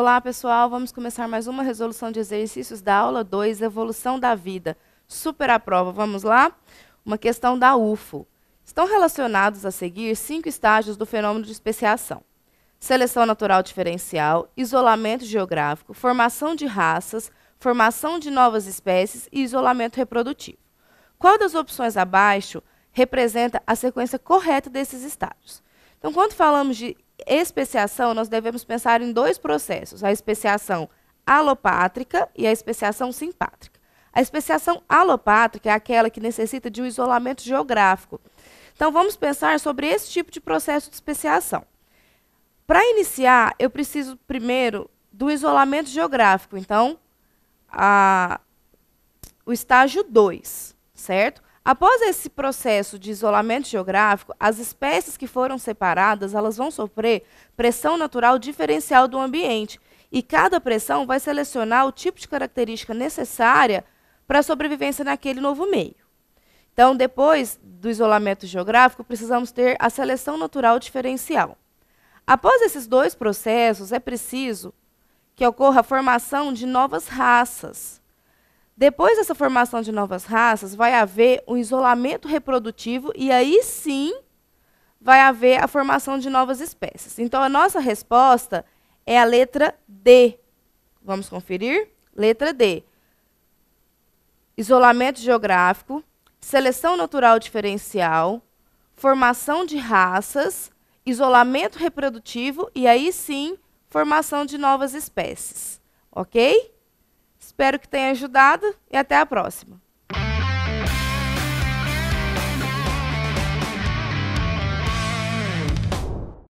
Olá, pessoal. Vamos começar mais uma resolução de exercícios da aula 2, Evolução da Vida. Super a prova, vamos lá? Uma questão da UFO. Estão relacionados a seguir cinco estágios do fenômeno de especiação. Seleção natural diferencial, isolamento geográfico, formação de raças, formação de novas espécies e isolamento reprodutivo. Qual das opções abaixo representa a sequência correta desses estágios? Então, quando falamos de especiação, nós devemos pensar em dois processos: a especiação alopátrica e a especiação simpátrica. A especiação alopátrica é aquela que necessita de um isolamento geográfico. Então, vamos pensar sobre esse tipo de processo de especiação. Para iniciar, eu preciso primeiro do isolamento geográfico. Então, a, o estágio 2, certo? Após esse processo de isolamento geográfico, as espécies que foram separadas elas vão sofrer pressão natural diferencial do ambiente e cada pressão vai selecionar o tipo de característica necessária para a sobrevivência naquele novo meio. Então, depois do isolamento geográfico, precisamos ter a seleção natural diferencial. Após esses dois processos, é preciso que ocorra a formação de novas raças depois dessa formação de novas raças, vai haver um isolamento reprodutivo e aí sim vai haver a formação de novas espécies. Então, a nossa resposta é a letra D. Vamos conferir? Letra D. Isolamento geográfico, seleção natural diferencial, formação de raças, isolamento reprodutivo e aí sim formação de novas espécies. Ok? Espero que tenha ajudado e até a próxima.